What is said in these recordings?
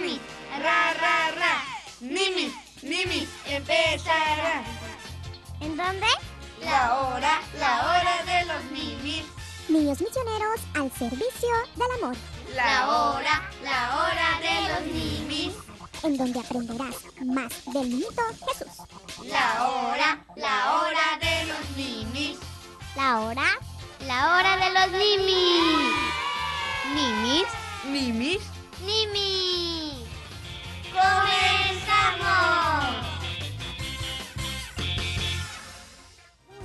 Nimi, ra, ra, ra. Nimi, empezará. ¿En dónde? La hora, la hora de los Mimis. Niños misioneros al servicio del amor. La hora, la hora de los Mimis. En donde aprenderás más del niñito Jesús. La hora, la hora de los Mimis. La hora, la hora de los Mimis. Nimis. Nimis. Nimis.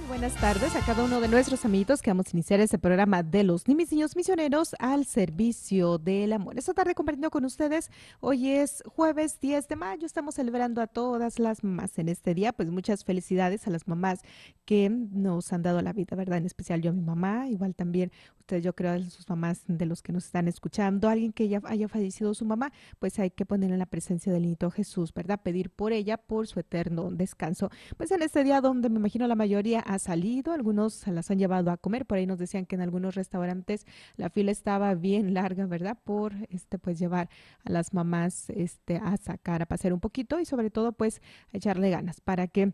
Muy buenas tardes a cada uno de nuestros amiguitos que vamos a iniciar este programa de los Niños Misioneros al servicio del amor. Esta tarde compartiendo con ustedes, hoy es jueves 10 de mayo, estamos celebrando a todas las mamás en este día, pues muchas felicidades a las mamás que nos han dado la vida, ¿verdad? En especial yo a mi mamá, igual también ustedes yo creo, sus mamás de los que nos están escuchando, alguien que ya haya fallecido su mamá, pues hay que poner en la presencia del niño Jesús, ¿verdad? Pedir por ella, por su eterno descanso. Pues en este día donde me imagino la mayoría ha salido, algunos las han llevado a comer, por ahí nos decían que en algunos restaurantes la fila estaba bien larga, ¿verdad? Por este pues llevar a las mamás este a sacar a pasear un poquito y sobre todo pues a echarle ganas para que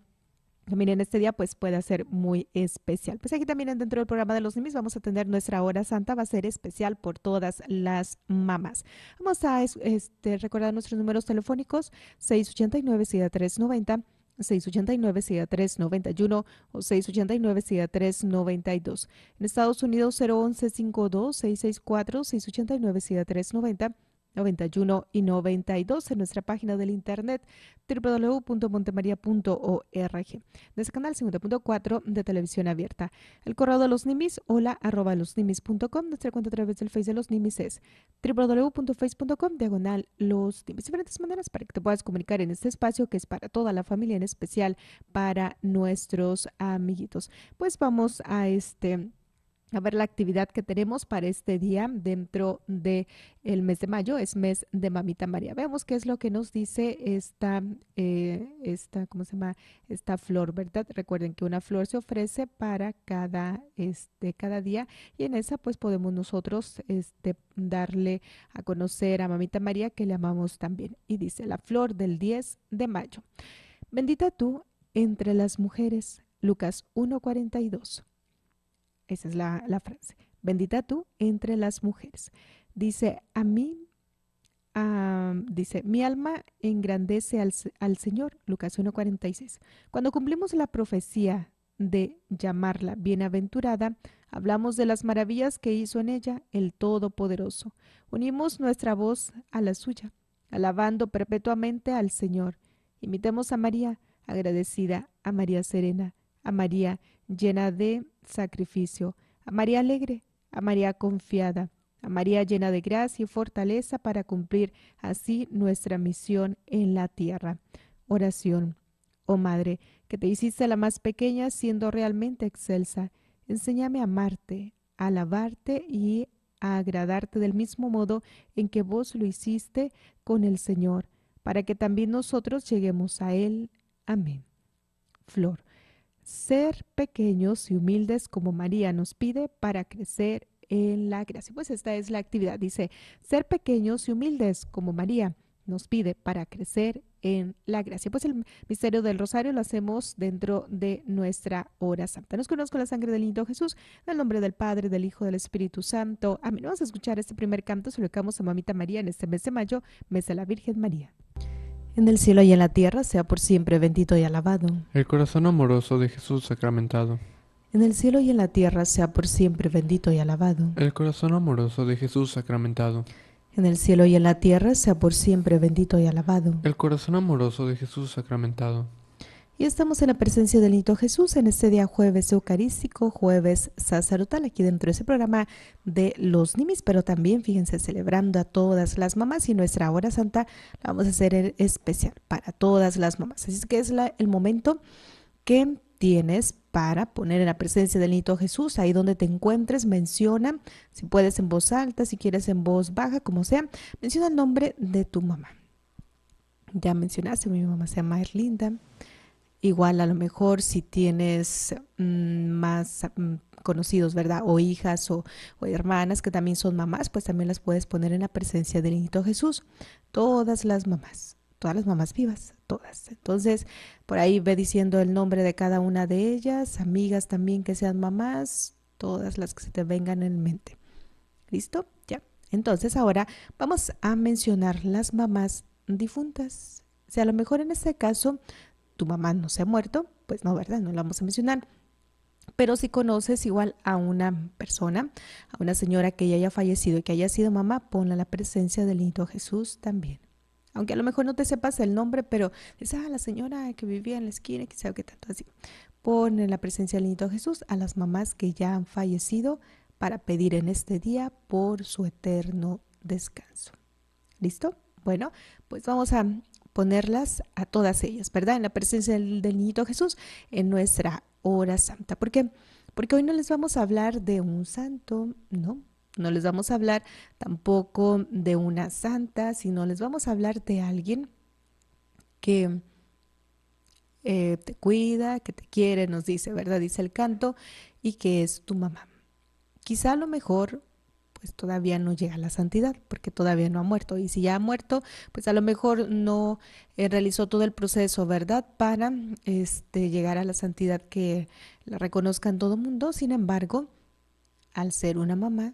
en este día pues puede ser muy especial. Pues aquí también dentro del programa de los nimis vamos a tener nuestra hora santa, va a ser especial por todas las mamás. Vamos a este, recordar nuestros números telefónicos 689 390 689 391 o 689 392 En Estados Unidos 011 52 664 689 390 91 y 92 en nuestra página del internet www.montemaria.org, desde canal 50.4 de televisión abierta. El correo de los nimis, hola arroba nimis.com. nuestra cuenta a través del Face de los nimis es www.face.com diagonal los nimis. Diferentes maneras para que te puedas comunicar en este espacio que es para toda la familia, en especial para nuestros amiguitos. Pues vamos a este a ver la actividad que tenemos para este día dentro de el mes de mayo, es mes de Mamita María. Veamos qué es lo que nos dice esta, eh, esta, ¿cómo se llama? Esta flor, ¿verdad? Recuerden que una flor se ofrece para cada, este, cada día y en esa pues podemos nosotros este, darle a conocer a Mamita María que le amamos también. Y dice la flor del 10 de mayo. Bendita tú entre las mujeres, Lucas 1.42. Esa es la, frase. Bendita tú entre las mujeres. Dice, a mí ah, dice, mi alma engrandece al, al Señor, Lucas 1.46. Cuando cumplimos la profecía de llamarla bienaventurada, hablamos de las maravillas que hizo en ella el Todopoderoso. Unimos nuestra voz a la suya, alabando perpetuamente al Señor. Imitemos a María agradecida, a María serena, a María llena de sacrificio, a María alegre, a María confiada, a María llena de gracia y fortaleza para cumplir así nuestra misión en la tierra. Oración. Oh Madre, que te hiciste la más pequeña siendo realmente excelsa, enséñame a amarte, a alabarte y a agradarte del mismo modo en que vos lo hiciste con el Señor, para que también nosotros lleguemos a Él. Amén. Flor ser pequeños y humildes como María nos pide para crecer en la gracia. Pues esta es la actividad, dice, ser pequeños y humildes como María nos pide para crecer en la gracia. Pues el misterio del rosario lo hacemos dentro de nuestra hora santa. Nos conozco la sangre del lindo Jesús, en el nombre del Padre, del Hijo, del Espíritu Santo. Amén. Vamos a escuchar este primer canto, se lo a Mamita María en este mes de mayo, mes de la Virgen María en el cielo y en la tierra sea por siempre bendito y alabado. El corazón amoroso de Jesús sacramentado. En el cielo y en la tierra sea por siempre bendito y alabado. El corazón amoroso de Jesús sacramentado. En el cielo y en la tierra sea por siempre bendito y alabado. El corazón amoroso de Jesús sacramentado. Y estamos en la presencia del Nito Jesús en este día jueves eucarístico, jueves sacerdotal, aquí dentro de ese programa de los nimis, pero también, fíjense, celebrando a todas las mamás y nuestra hora santa la vamos a hacer especial para todas las mamás. Así que es el momento que tienes para poner en la presencia del Nito Jesús, ahí donde te encuentres, menciona, si puedes en voz alta, si quieres en voz baja, como sea, menciona el nombre de tu mamá. Ya mencionaste, mi mamá se llama Erlinda. Igual a lo mejor si tienes mm, más mm, conocidos, ¿verdad? O hijas o, hermanas que también son mamás, pues también las puedes poner en la presencia del niñito Jesús. Todas las mamás, todas las mamás vivas, todas. Entonces, por ahí ve diciendo el nombre de cada una de ellas, amigas también que sean mamás, todas las que se te vengan en mente. ¿Listo? Ya. Entonces ahora vamos a mencionar las mamás difuntas. O sea, a lo mejor en este caso tu mamá no se ha muerto, pues no, ¿verdad? No la vamos a mencionar. Pero si conoces igual a una persona, a una señora que ya haya fallecido y que haya sido mamá, ponla la presencia del niño Jesús también. Aunque a lo mejor no te sepas el nombre, pero esa ah, la señora que vivía en la esquina, que o qué tanto así. Pon la presencia del niño Jesús a las mamás que ya han fallecido para pedir en este día por su eterno descanso. ¿Listo? Bueno, pues vamos a ponerlas a todas ellas, ¿verdad? En la presencia del, niñito Jesús, en nuestra hora santa. ¿Por qué? Porque hoy no les vamos a hablar de un santo, ¿no? No les vamos a hablar tampoco de una santa, sino les vamos a hablar de alguien que eh, te cuida, que te quiere, nos dice, ¿verdad? Dice el canto, y que es tu mamá. Quizá a lo mejor pues todavía no llega a la santidad, porque todavía no ha muerto. Y si ya ha muerto, pues a lo mejor no eh, realizó todo el proceso, ¿verdad? Para este, llegar a la santidad que la en todo el mundo. Sin embargo, al ser una mamá,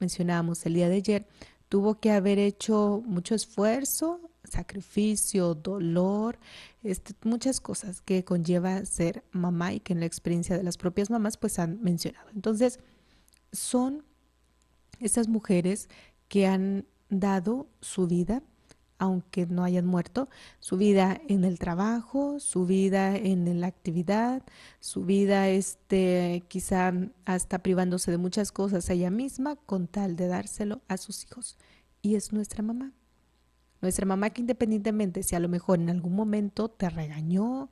mencionábamos el día de ayer, tuvo que haber hecho mucho esfuerzo, sacrificio, dolor, este, muchas cosas que conlleva ser mamá y que en la experiencia de las propias mamás pues han mencionado. Entonces, son esas mujeres que han dado su vida, aunque no hayan muerto, su vida en el trabajo, su vida en la actividad, su vida este, quizá hasta privándose de muchas cosas a ella misma con tal de dárselo a sus hijos. Y es nuestra mamá. Nuestra mamá que independientemente si a lo mejor en algún momento te regañó,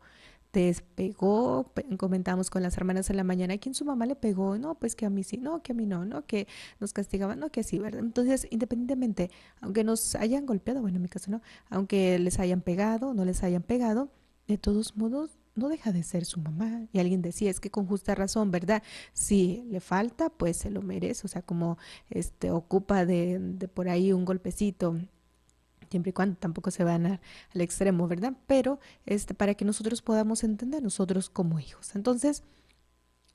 despegó, comentamos con las hermanas en la mañana, ¿quién su mamá le pegó? No, pues que a mí sí, no, que a mí no, no, que nos castigaban, no, que sí, ¿verdad? Entonces, independientemente, aunque nos hayan golpeado, bueno, en mi caso no, aunque les hayan pegado, no les hayan pegado, de todos modos, no deja de ser su mamá. Y alguien decía, es que con justa razón, ¿verdad? Si le falta, pues se lo merece, o sea, como este, ocupa de, de por ahí un golpecito siempre y cuando tampoco se van a, al extremo, ¿verdad? Pero este, para que nosotros podamos entender nosotros como hijos. Entonces,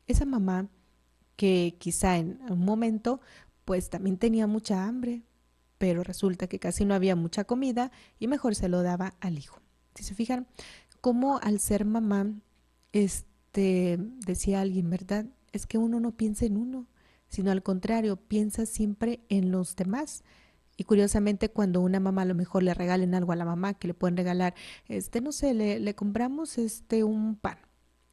esa mamá que quizá en un momento pues también tenía mucha hambre, pero resulta que casi no había mucha comida y mejor se lo daba al hijo. Si se fijan, como al ser mamá, este, decía alguien, ¿verdad? Es que uno no piensa en uno, sino al contrario, piensa siempre en los demás. Y curiosamente, cuando una mamá a lo mejor le regalen algo a la mamá, que le pueden regalar, este, no sé, le, compramos este un pan.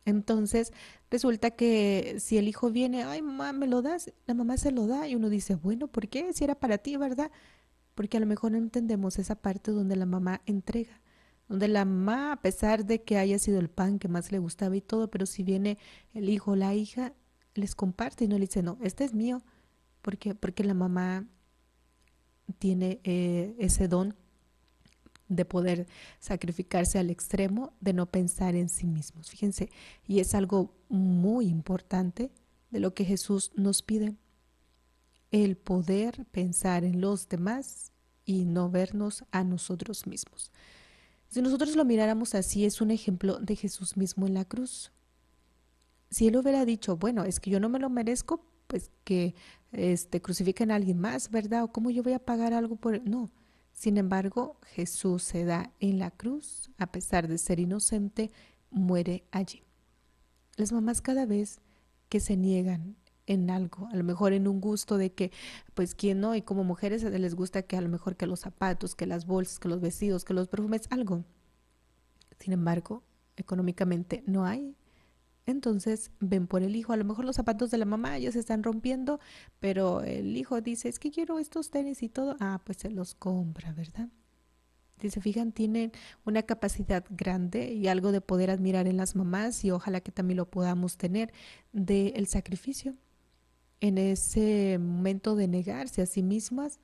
Entonces, resulta que si el hijo viene, ay, mamá, ¿me lo das? La mamá se lo da y uno dice, bueno, ¿por qué? Si era para ti, ¿verdad? Porque a lo mejor no entendemos esa parte donde la mamá entrega, donde la mamá, a pesar de que haya sido el pan que más le gustaba y todo, pero si viene el hijo o la hija, les comparte y no le dice, no, este es mío, porque, porque la mamá tiene eh, ese don de poder sacrificarse al extremo, de no pensar en sí mismos. Fíjense, y es algo muy importante de lo que Jesús nos pide, el poder pensar en los demás y no vernos a nosotros mismos. Si nosotros lo miráramos así, es un ejemplo de Jesús mismo en la cruz. Si él hubiera dicho, bueno, es que yo no me lo merezco, pues que este, crucifiquen a alguien más, ¿verdad? ¿O cómo yo voy a pagar algo por...? él? No. Sin embargo, Jesús se da en la cruz, a pesar de ser inocente, muere allí. Las mamás cada vez que se niegan en algo, a lo mejor en un gusto de que, pues, ¿quién no? Y como mujeres les gusta que a lo mejor que los zapatos, que las bolsas, que los vestidos, que los perfumes, algo. Sin embargo, económicamente no hay entonces ven por el hijo, a lo mejor los zapatos de la mamá ya se están rompiendo, pero el hijo dice, es que quiero estos tenis y todo. Ah, pues se los compra, ¿verdad? Si se fijan, tienen una capacidad grande y algo de poder admirar en las mamás y ojalá que también lo podamos tener del sacrificio en ese momento de negarse a sí mismas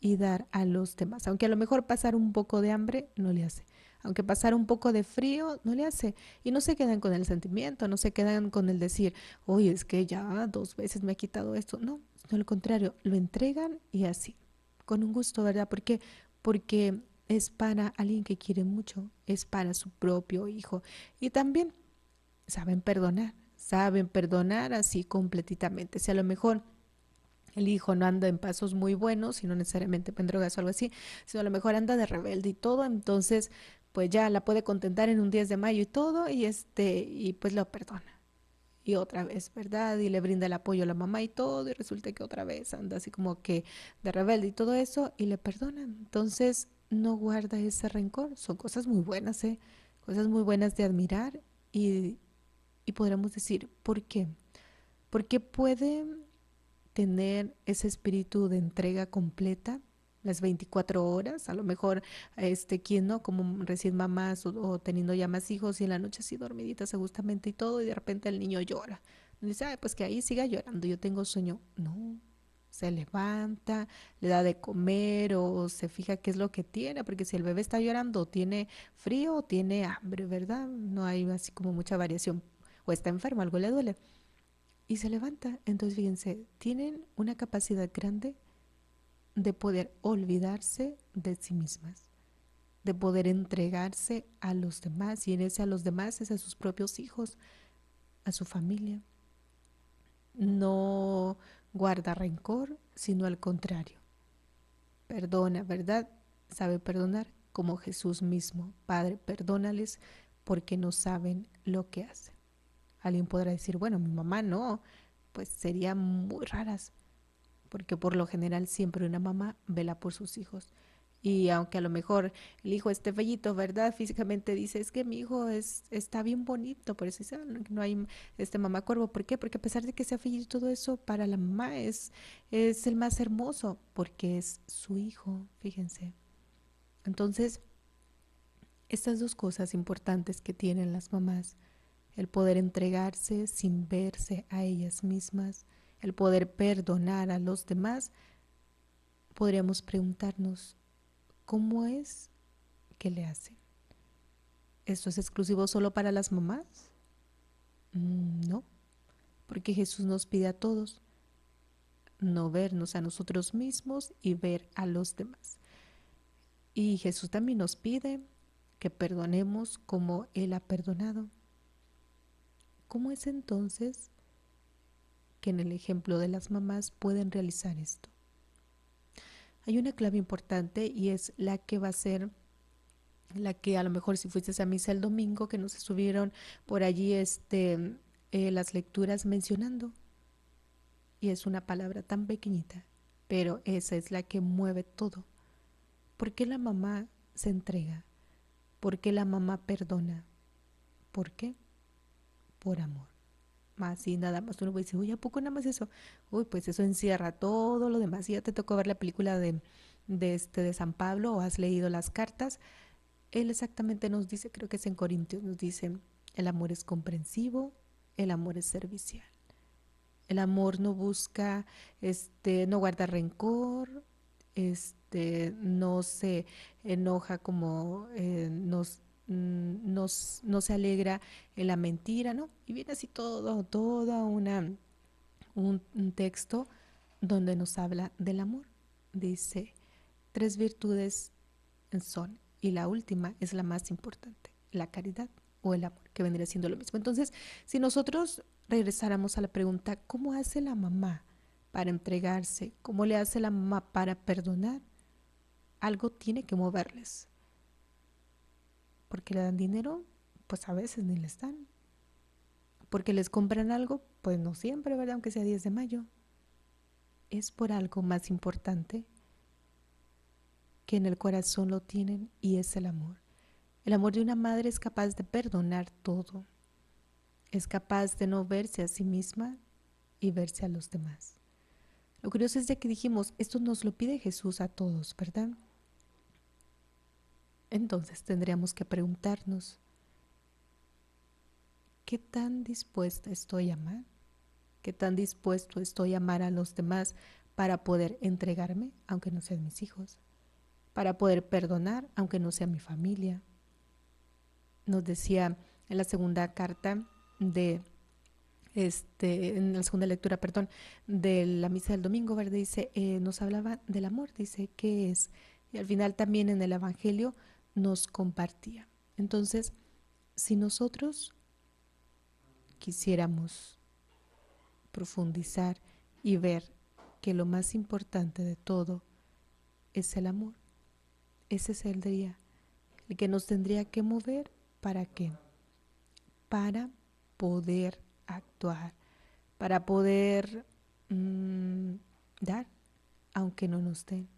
y dar a los demás. Aunque a lo mejor pasar un poco de hambre no le hace aunque pasara un poco de frío, no le hace. Y no se quedan con el sentimiento, no se quedan con el decir, oye, es que ya dos veces me ha quitado esto. No, no lo contrario, lo entregan y así, con un gusto, ¿verdad? Porque, porque es para alguien que quiere mucho, es para su propio hijo. Y también saben perdonar, saben perdonar así completamente. Si a lo mejor el hijo no anda en pasos muy buenos, y no necesariamente en drogas o algo así, sino a lo mejor anda de rebelde y todo, entonces pues ya la puede contentar en un 10 de mayo y todo, y, este, y pues lo perdona. Y otra vez, ¿verdad? Y le brinda el apoyo a la mamá y todo, y resulta que otra vez anda así como que de rebelde y todo eso, y le perdona Entonces, no guarda ese rencor. Son cosas muy buenas, ¿eh? Cosas muy buenas de admirar y, y podríamos decir, ¿por qué? Porque puede tener ese espíritu de entrega completa las 24 horas, a lo mejor este quien no, como recién mamás o, teniendo ya más hijos y en la noche así dormidita justamente y todo y de repente el niño llora. dice, pues que ahí siga llorando, yo tengo sueño. No, se levanta, le da de comer o se fija qué es lo que tiene, porque si el bebé está llorando, tiene frío o tiene hambre, ¿verdad? No hay así como mucha variación o está enfermo, algo le duele. Y se levanta. Entonces, fíjense, tienen una capacidad grande de poder olvidarse de sí mismas, de poder entregarse a los demás, y en ese a los demás es a sus propios hijos, a su familia. No guarda rencor, sino al contrario. Perdona, ¿verdad? Sabe perdonar como Jesús mismo. Padre, perdónales porque no saben lo que hacen. Alguien podrá decir, bueno, mi mamá no, pues serían muy raras porque por lo general siempre una mamá vela por sus hijos. Y aunque a lo mejor el hijo esté fallito, ¿verdad? Físicamente dice, es que mi hijo es, está bien bonito, por eso ah, no hay este mamá cuervo. ¿Por qué? Porque a pesar de que sea feliz todo eso, para la mamá es, es el más hermoso, porque es su hijo, fíjense. Entonces, estas dos cosas importantes que tienen las mamás, el poder entregarse sin verse a ellas mismas, el poder perdonar a los demás, podríamos preguntarnos, ¿cómo es que le hacen? ¿Esto es exclusivo solo para las mamás? Mm, no, porque Jesús nos pide a todos no vernos a nosotros mismos y ver a los demás. Y Jesús también nos pide que perdonemos como Él ha perdonado. ¿Cómo es entonces que en el ejemplo de las mamás pueden realizar esto. Hay una clave importante y es la que va a ser la que a lo mejor si fuiste a misa el domingo que nos se subieron por allí este eh, las lecturas mencionando y es una palabra tan pequeñita pero esa es la que mueve todo ¿Por qué la mamá se entrega ¿Por qué la mamá perdona ¿Por qué? Por amor y nada más uno dice, uy, ¿a poco nada más eso? Uy, pues eso encierra todo lo demás. ya te tocó ver la película de, este, de San Pablo o has leído las cartas, él exactamente nos dice, creo que es en Corintios, nos dice, el amor es comprensivo, el amor es servicial. El amor no busca, este, no guarda rencor, este, no se enoja como eh, nos Mm, nos, no se alegra en la mentira, ¿no? Y viene así todo, todo una, un, un texto donde nos habla del amor. Dice, tres virtudes son, y la última es la más importante, la caridad o el amor, que vendría siendo lo mismo. Entonces, si nosotros regresáramos a la pregunta, ¿cómo hace la mamá para entregarse? ¿Cómo le hace la mamá para perdonar? Algo tiene que moverles, porque le dan dinero, pues a veces ni les dan. Porque les compran algo, pues no siempre, ¿verdad? Aunque sea 10 de mayo. Es por algo más importante que en el corazón lo tienen y es el amor. El amor de una madre es capaz de perdonar todo. Es capaz de no verse a sí misma y verse a los demás. Lo curioso es de que dijimos, esto nos lo pide Jesús a todos, ¿verdad? Entonces tendríamos que preguntarnos, ¿qué tan dispuesta estoy a amar? ¿Qué tan dispuesto estoy a amar a los demás para poder entregarme, aunque no sean mis hijos? Para poder perdonar, aunque no sea mi familia. Nos decía en la segunda carta de este, en la segunda lectura, perdón, de la misa del domingo, verde Dice, eh, nos hablaba del amor, dice, ¿qué es? Y al final también en el Evangelio nos compartía. Entonces, si nosotros quisiéramos profundizar y ver que lo más importante de todo es el amor, ese es el que nos tendría que mover para qué? Para poder actuar, para poder mm, dar, aunque no nos den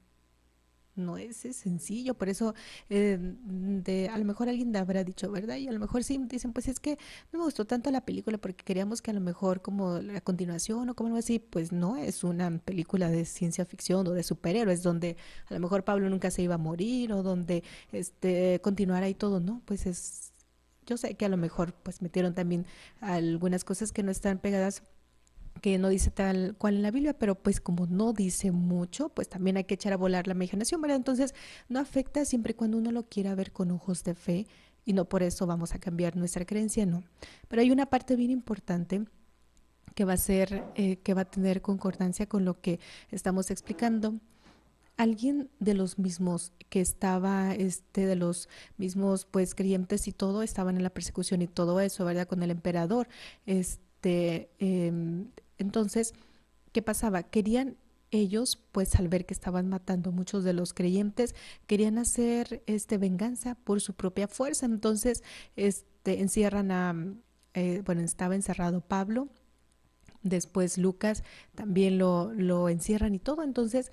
no es sencillo, por eso eh, de, a lo mejor alguien habrá dicho, ¿verdad? Y a lo mejor sí dicen, pues es que no me gustó tanto la película porque queríamos que a lo mejor como la continuación o como no así, pues no es una película de ciencia ficción o de superhéroes donde a lo mejor Pablo nunca se iba a morir o donde este continuara y todo, ¿no? Pues es yo sé que a lo mejor pues metieron también algunas cosas que no están pegadas que no dice tal cual en la Biblia, pero pues como no dice mucho, pues también hay que echar a volar la imaginación, ¿verdad? Entonces no afecta siempre cuando uno lo quiera ver con ojos de fe y no por eso vamos a cambiar nuestra creencia, no. Pero hay una parte bien importante que va a ser, eh, que va a tener concordancia con lo que estamos explicando. Alguien de los mismos que estaba, este, de los mismos, pues, creyentes y todo, estaban en la persecución y todo eso, ¿verdad? Con el emperador, este, em, entonces, ¿qué pasaba? Querían ellos, pues al ver que estaban matando muchos de los creyentes, querían hacer este venganza por su propia fuerza. Entonces, este encierran a eh, bueno, estaba encerrado Pablo, después Lucas también lo, lo encierran y todo. Entonces,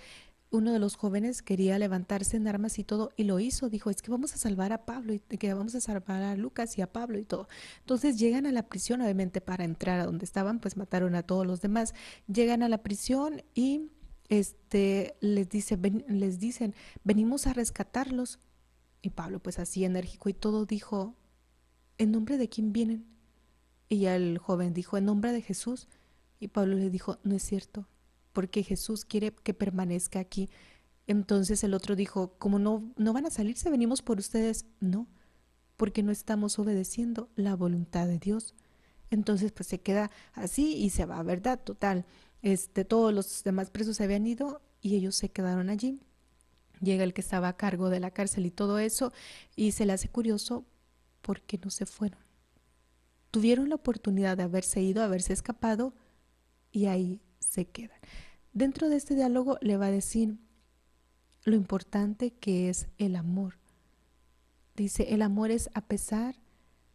uno de los jóvenes quería levantarse en armas y todo, y lo hizo. Dijo, es que vamos a salvar a Pablo, y que vamos a salvar a Lucas y a Pablo y todo. Entonces llegan a la prisión, obviamente para entrar a donde estaban, pues mataron a todos los demás. Llegan a la prisión y este, les, dice, les dicen, venimos a rescatarlos. Y Pablo, pues así enérgico y todo, dijo, ¿en nombre de quién vienen? Y el joven dijo, en nombre de Jesús. Y Pablo le dijo, no es cierto, porque Jesús quiere que permanezca aquí. Entonces el otro dijo, como no, no van a salirse, venimos por ustedes. No, porque no estamos obedeciendo la voluntad de Dios. Entonces pues se queda así y se va, ¿verdad? Total. Este, todos los demás presos se habían ido y ellos se quedaron allí. Llega el que estaba a cargo de la cárcel y todo eso y se le hace curioso porque no se fueron. Tuvieron la oportunidad de haberse ido, haberse escapado y ahí se quedan. Dentro de este diálogo le va a decir lo importante que es el amor. Dice, el amor es a pesar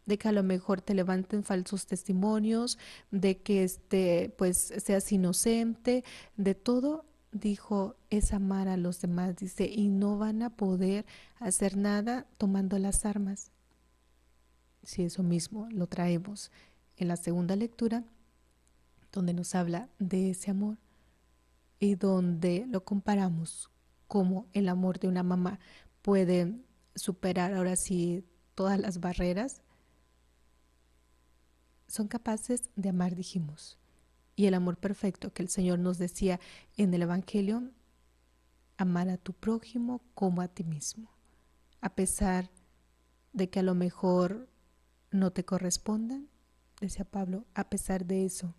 de que a lo mejor te levanten falsos testimonios, de que este, pues seas inocente, de todo, dijo, es amar a los demás, dice, y no van a poder hacer nada tomando las armas. Si eso mismo lo traemos en la segunda lectura, donde nos habla de ese amor y donde lo comparamos como el amor de una mamá puede superar ahora sí todas las barreras. Son capaces de amar, dijimos. Y el amor perfecto que el Señor nos decía en el Evangelio, amar a tu prójimo como a ti mismo, a pesar de que a lo mejor no te correspondan, decía Pablo, a pesar de eso,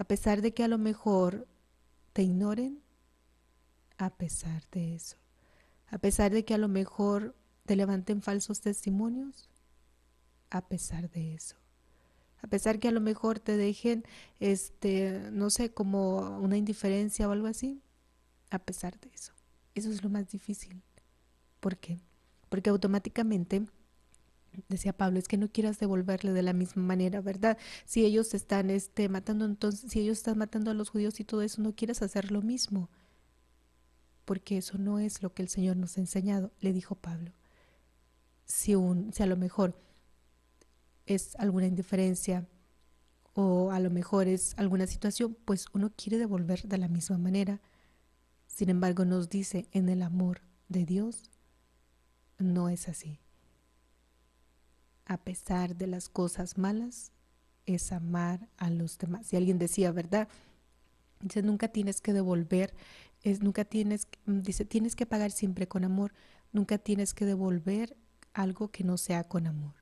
a pesar de que a lo mejor te ignoren, a pesar de eso, a pesar de que a lo mejor te levanten falsos testimonios, a pesar de eso. A pesar de que a lo mejor te dejen, este, no sé, como una indiferencia o algo así, a pesar de eso. Eso es lo más difícil. ¿Por qué? Porque automáticamente Decía Pablo, es que no quieras devolverle de la misma manera, ¿verdad? Si ellos están este, matando, entonces, si ellos están matando a los judíos y todo eso, no quieres hacer lo mismo. Porque eso no es lo que el Señor nos ha enseñado, le dijo Pablo. Si, un, si a lo mejor es alguna indiferencia o a lo mejor es alguna situación, pues uno quiere devolver de la misma manera. Sin embargo, nos dice, en el amor de Dios, no es así a pesar de las cosas malas, es amar a los demás. Y alguien decía, ¿verdad? Dice, nunca tienes que devolver, es, nunca tienes, mm, dice, tienes que pagar siempre con amor, nunca tienes que devolver algo que no sea con amor.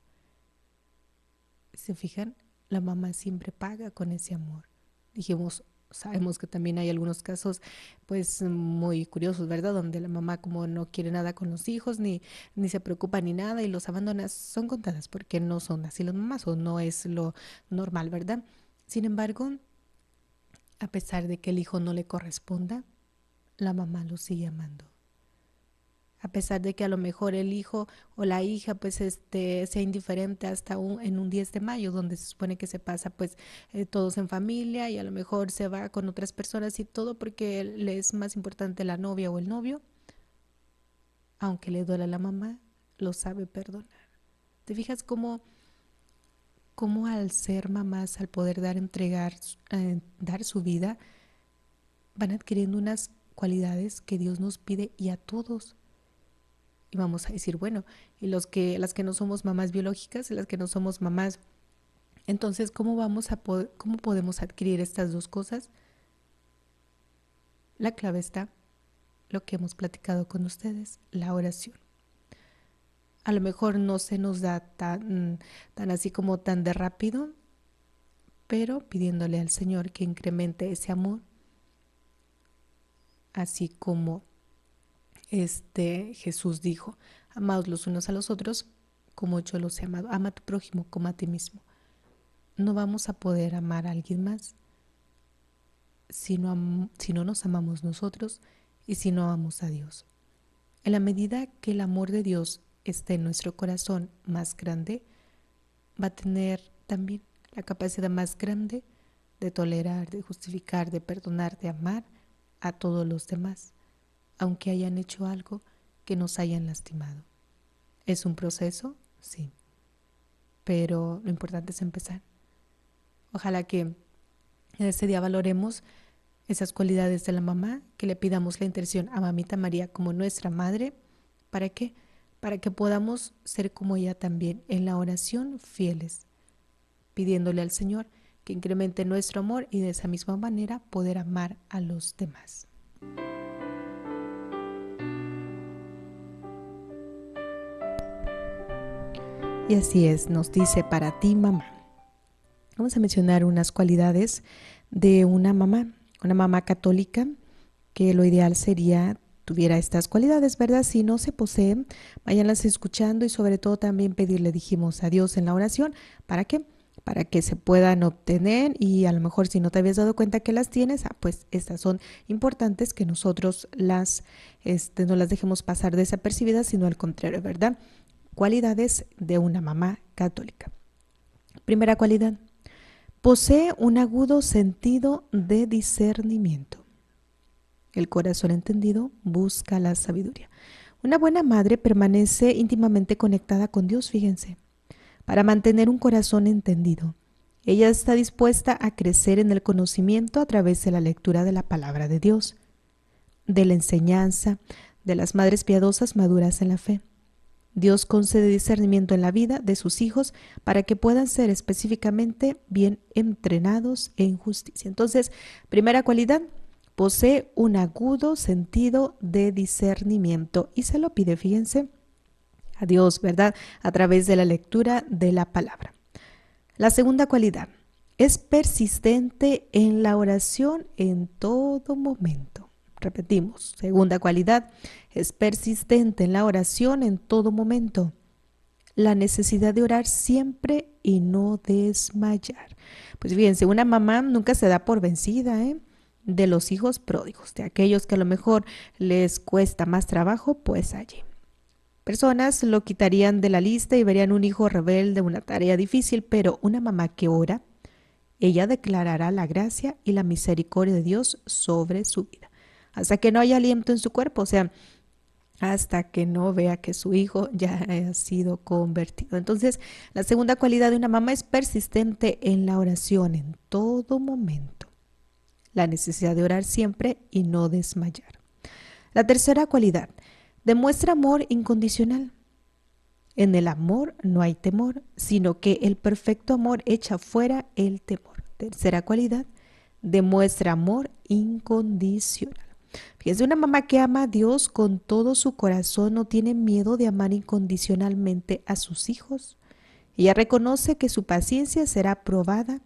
¿Se fijan? La mamá siempre paga con ese amor. Dijimos, sabemos que también hay algunos casos pues muy curiosos, ¿verdad? Donde la mamá como no quiere nada con los hijos, ni, ni se preocupa ni nada y los abandona, son contadas porque no son así las mamás o no es lo normal, ¿verdad? Sin embargo, a pesar de que el hijo no le corresponda, la mamá lo sigue amando a pesar de que a lo mejor el hijo o la hija pues este sea indiferente hasta un, en un 10 de mayo donde se supone que se pasa pues eh, todos en familia y a lo mejor se va con otras personas y todo porque le es más importante la novia o el novio aunque le duela a la mamá lo sabe perdonar te fijas cómo al ser mamás al poder dar entregar eh, dar su vida van adquiriendo unas cualidades que Dios nos pide y a todos y vamos a decir, bueno, y los que, las que no somos mamás biológicas, las que no somos mamás. Entonces, ¿cómo, vamos a ¿cómo podemos adquirir estas dos cosas? La clave está lo que hemos platicado con ustedes, la oración. A lo mejor no se nos da tan, tan así como tan de rápido, pero pidiéndole al Señor que incremente ese amor, así como este, Jesús dijo, amados los unos a los otros como yo los he amado, ama a tu prójimo como a ti mismo. No vamos a poder amar a alguien más si no, si no nos amamos nosotros y si no amamos a Dios. En la medida que el amor de Dios esté en nuestro corazón más grande, va a tener también la capacidad más grande de tolerar, de justificar, de perdonar, de amar a todos los demás aunque hayan hecho algo que nos hayan lastimado. ¿Es un proceso? Sí. Pero lo importante es empezar. Ojalá que ese día valoremos esas cualidades de la mamá, que le pidamos la intención a mamita María como nuestra madre. ¿Para qué? Para que podamos ser como ella también, en la oración fieles, pidiéndole al Señor que incremente nuestro amor y de esa misma manera poder amar a los demás. Y así es, nos dice para ti mamá. Vamos a mencionar unas cualidades de una mamá, una mamá católica, que lo ideal sería tuviera estas cualidades, ¿verdad? Si no se poseen, váyanlas escuchando y sobre todo también pedirle, dijimos, a Dios en la oración, ¿para qué? Para que se puedan obtener y a lo mejor si no te habías dado cuenta que las tienes, ah, pues estas son importantes que nosotros las, este, no las dejemos pasar desapercibidas, sino al contrario, ¿verdad? cualidades de una mamá católica. Primera cualidad, posee un agudo sentido de discernimiento. El corazón entendido busca la sabiduría. Una buena madre permanece íntimamente conectada con Dios, fíjense, para mantener un corazón entendido. Ella está dispuesta a crecer en el conocimiento a través de la lectura de la palabra de Dios, de la enseñanza, de las madres piadosas maduras en la fe. Dios concede discernimiento en la vida de sus hijos para que puedan ser específicamente bien entrenados en justicia. Entonces, primera cualidad, posee un agudo sentido de discernimiento y se lo pide, fíjense, a Dios, ¿verdad? A través de la lectura de la palabra. La segunda cualidad, es persistente en la oración en todo momento. Repetimos, segunda cualidad es persistente en la oración en todo momento. La necesidad de orar siempre y no desmayar. Pues fíjense, una mamá nunca se da por vencida, ¿eh? De los hijos pródigos, de aquellos que a lo mejor les cuesta más trabajo, pues allí. Personas lo quitarían de la lista y verían un hijo rebelde, una tarea difícil, pero una mamá que ora, ella declarará la gracia y la misericordia de Dios sobre su vida hasta que no haya aliento en su cuerpo, o sea, hasta que no vea que su hijo ya ha sido convertido. Entonces, la segunda cualidad de una mamá es persistente en la oración en todo momento. La necesidad de orar siempre y no desmayar. La tercera cualidad, demuestra amor incondicional. En el amor no hay temor, sino que el perfecto amor echa fuera el temor. Tercera cualidad, demuestra amor incondicional de una mamá que ama a Dios con todo su corazón no tiene miedo de amar incondicionalmente a sus hijos. Ella reconoce que su paciencia será probada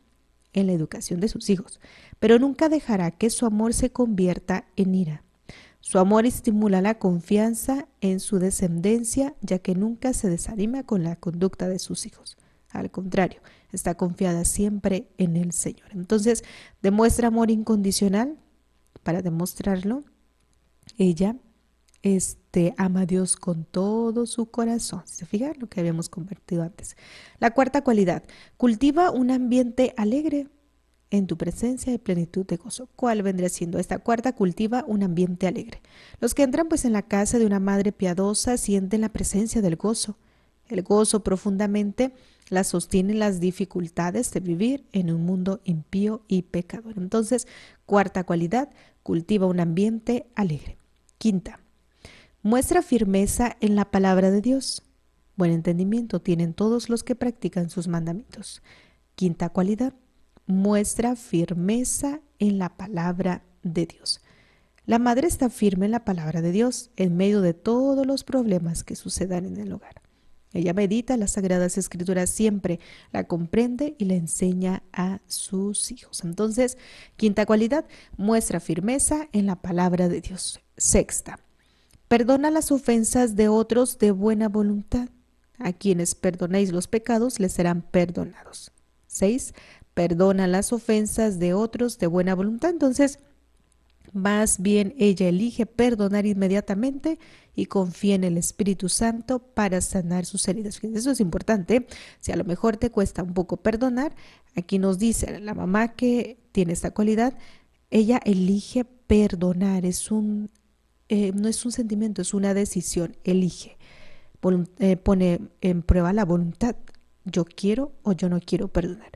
en la educación de sus hijos, pero nunca dejará que su amor se convierta en ira. Su amor estimula la confianza en su descendencia, ya que nunca se desanima con la conducta de sus hijos. Al contrario, está confiada siempre en el Señor. Entonces, demuestra amor incondicional para demostrarlo, ella este, ama a Dios con todo su corazón. ¿Se fijan lo que habíamos convertido antes? La cuarta cualidad, cultiva un ambiente alegre en tu presencia y plenitud de gozo. ¿Cuál vendría siendo esta cuarta? Cultiva un ambiente alegre. Los que entran pues en la casa de una madre piadosa sienten la presencia del gozo. El gozo profundamente la sostienen las dificultades de vivir en un mundo impío y pecador. Entonces, cuarta cualidad, cultiva un ambiente alegre. Quinta, muestra firmeza en la palabra de Dios. Buen entendimiento tienen todos los que practican sus mandamientos. Quinta cualidad, muestra firmeza en la palabra de Dios. La madre está firme en la palabra de Dios en medio de todos los problemas que sucedan en el hogar. Ella medita las Sagradas Escrituras siempre, la comprende y la enseña a sus hijos. Entonces, quinta cualidad, muestra firmeza en la palabra de Dios. Sexta, perdona las ofensas de otros de buena voluntad. A quienes perdonéis los pecados les serán perdonados. Seis, perdona las ofensas de otros de buena voluntad. Entonces, más bien ella elige perdonar inmediatamente y confía en el Espíritu Santo para sanar sus heridas. Eso es importante. Si a lo mejor te cuesta un poco perdonar, aquí nos dice la mamá que tiene esta cualidad, ella elige perdonar. Es un, eh, no es un sentimiento, es una decisión. Elige. Eh, pone en prueba la voluntad. Yo quiero o yo no quiero perdonar.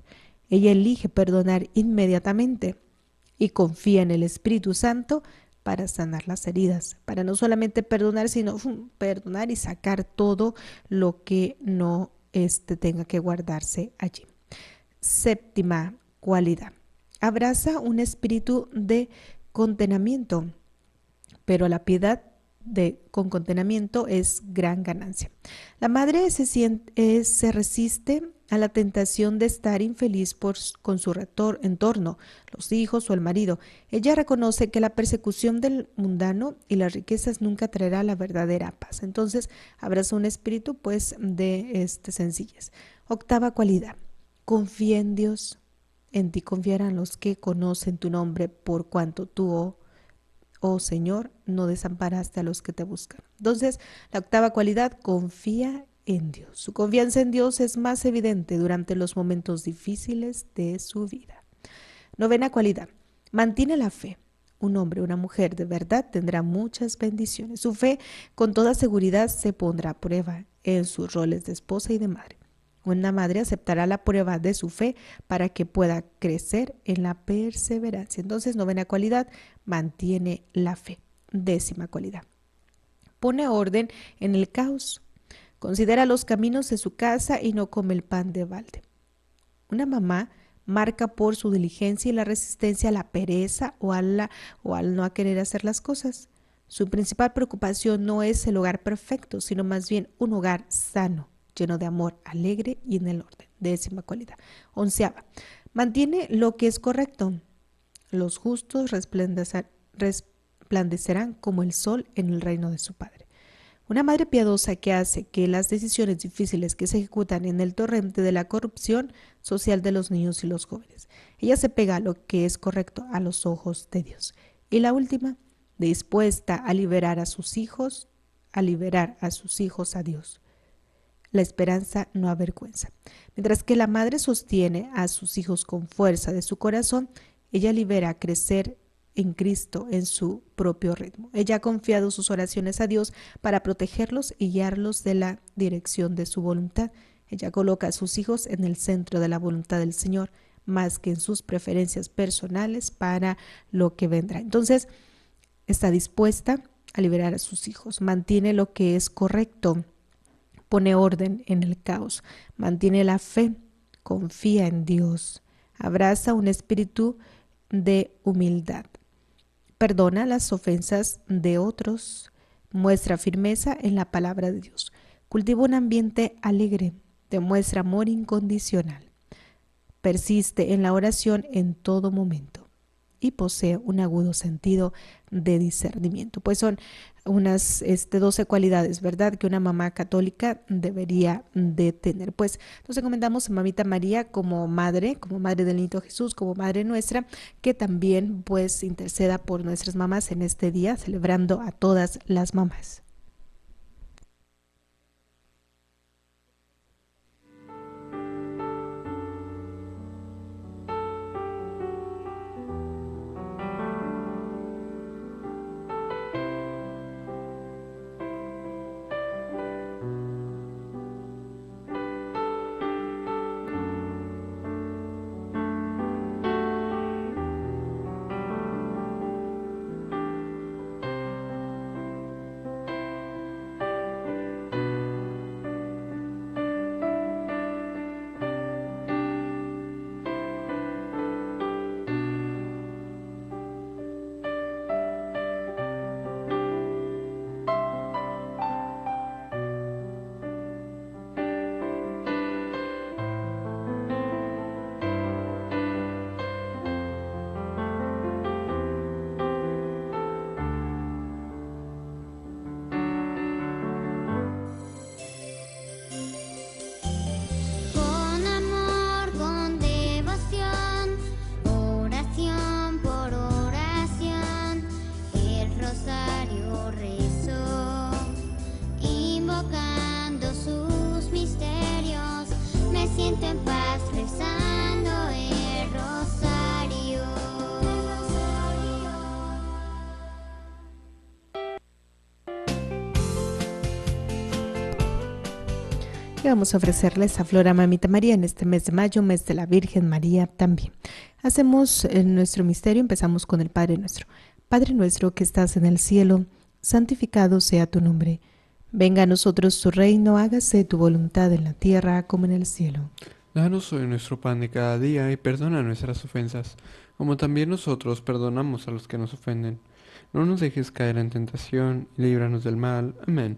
Ella elige perdonar inmediatamente y confía en el Espíritu Santo para sanar las heridas, para no solamente perdonar, sino perdonar y sacar todo lo que no este, tenga que guardarse allí. Séptima cualidad. Abraza un espíritu de contenamiento, pero la piedad de, con contenamiento es gran ganancia. La madre se, siente, eh, se resiste a la tentación de estar infeliz por, con su entorno, los hijos o el marido. Ella reconoce que la persecución del mundano y las riquezas nunca traerá la verdadera paz. Entonces, abraza un espíritu pues de este, sencillez. Octava cualidad, confía en Dios. En ti confiarán los que conocen tu nombre por cuanto tú, oh, oh Señor, no desamparaste a los que te buscan. Entonces, la octava cualidad, confía en Dios. Su confianza en Dios es más evidente durante los momentos difíciles de su vida. Novena cualidad. Mantiene la fe. Un hombre, una mujer de verdad tendrá muchas bendiciones. Su fe con toda seguridad se pondrá a prueba en sus roles de esposa y de madre. Una madre aceptará la prueba de su fe para que pueda crecer en la perseverancia. Entonces, novena cualidad, mantiene la fe. Décima cualidad. Pone orden en el caos Considera los caminos de su casa y no come el pan de balde. Una mamá marca por su diligencia y la resistencia a la pereza o, al no querer hacer las cosas. Su principal preocupación no es el hogar perfecto, sino más bien un hogar sano, lleno de amor, alegre y en el orden. Décima cualidad. Onceava. Mantiene lo que es correcto. Los justos resplandecerán como el sol en el reino de su Padre. Una madre piadosa que hace que las decisiones difíciles que se ejecutan en el torrente de la corrupción social de los niños y los jóvenes. Ella se pega lo que es correcto a los ojos de Dios. Y la última, dispuesta a liberar a sus hijos, a liberar a sus hijos a Dios. La esperanza no avergüenza. Mientras que la madre sostiene a sus hijos con fuerza de su corazón, ella libera a crecer en Cristo en su propio ritmo. Ella ha confiado sus oraciones a Dios para protegerlos y guiarlos de la dirección de su voluntad. Ella coloca a sus hijos en el centro de la voluntad del Señor, más que en sus preferencias personales para lo que vendrá. Entonces, está dispuesta a liberar a sus hijos, mantiene lo que es correcto, pone orden en el caos, mantiene la fe, confía en Dios, abraza un espíritu de humildad Perdona las ofensas de otros. Muestra firmeza en la palabra de Dios. Cultiva un ambiente alegre. Demuestra amor incondicional. Persiste en la oración en todo momento y posee un agudo sentido de discernimiento. Pues son unas este, 12 cualidades, ¿verdad? Que una mamá católica debería de tener. Pues nos recomendamos a Mamita María como madre, como madre del Niño Jesús, como madre nuestra, que también pues interceda por nuestras mamás en este día, celebrando a todas las mamás. vamos a ofrecerles a Mamita María en este mes de mayo, mes de la Virgen María también. Hacemos eh, nuestro misterio, empezamos con el Padre nuestro. Padre nuestro que estás en el cielo, santificado sea tu nombre. Venga a nosotros tu reino, hágase tu voluntad en la tierra como en el cielo. Danos hoy nuestro pan de cada día y perdona nuestras ofensas, como también nosotros perdonamos a los que nos ofenden. No nos dejes caer en tentación, y líbranos del mal. Amén.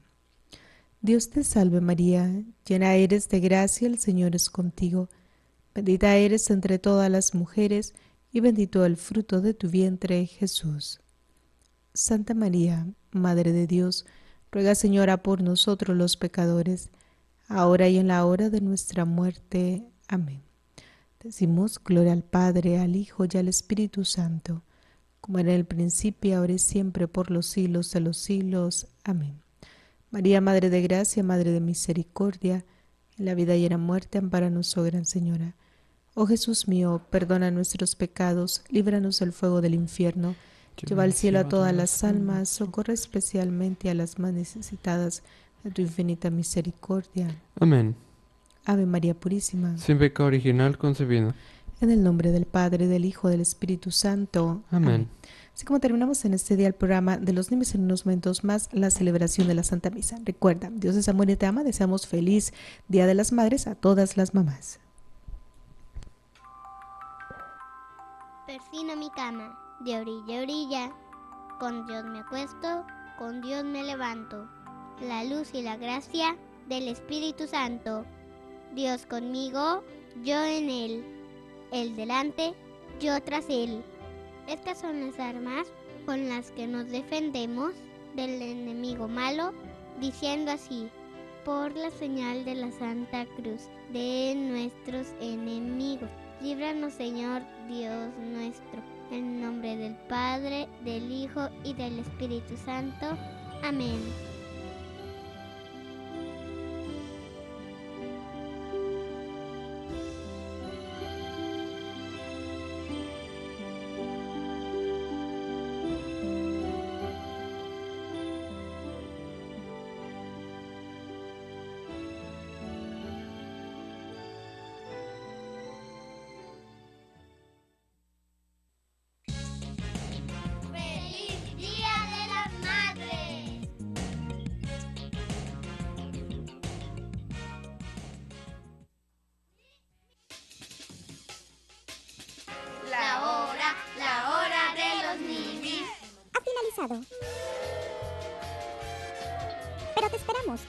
Dios te salve María, llena eres de gracia, el Señor es contigo. Bendita eres entre todas las mujeres, y bendito el fruto de tu vientre, Jesús. Santa María, Madre de Dios, ruega Señora por nosotros los pecadores, ahora y en la hora de nuestra muerte. Amén. Decimos gloria al Padre, al Hijo y al Espíritu Santo, como en el principio, ahora y siempre, por los siglos de los siglos. Amén. María, Madre de Gracia, Madre de Misericordia, en la vida y en la muerte, amparanos, oh Gran Señora. Oh Jesús mío, perdona nuestros pecados, líbranos del fuego del infierno, lleva al cielo a todas las almas, socorre especialmente a las más necesitadas de tu infinita misericordia. Amén. Ave María Purísima. Sin pecado original concebida. En el nombre del Padre, del Hijo, del Espíritu Santo. Amén. Así como terminamos en este día el programa de los niños en unos momentos más la celebración de la Santa Misa. Recuerda, Dios es amor y te ama. Deseamos feliz Día de las Madres a todas las mamás. Persino mi cama, de orilla a orilla. Con Dios me acuesto, con Dios me levanto. La luz y la gracia del Espíritu Santo. Dios conmigo, yo en él. Él delante, yo tras él estas son las armas con las que nos defendemos del enemigo malo, diciendo así, por la señal de la Santa Cruz de nuestros enemigos. Líbranos Señor Dios nuestro, en nombre del Padre, del Hijo y del Espíritu Santo. Amén.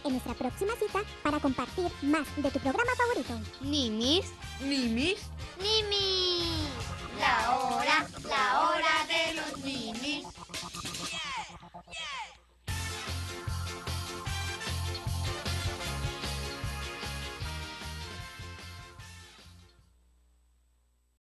en nuestra próxima cita para compartir más de tu programa favorito. ¿Ni mis?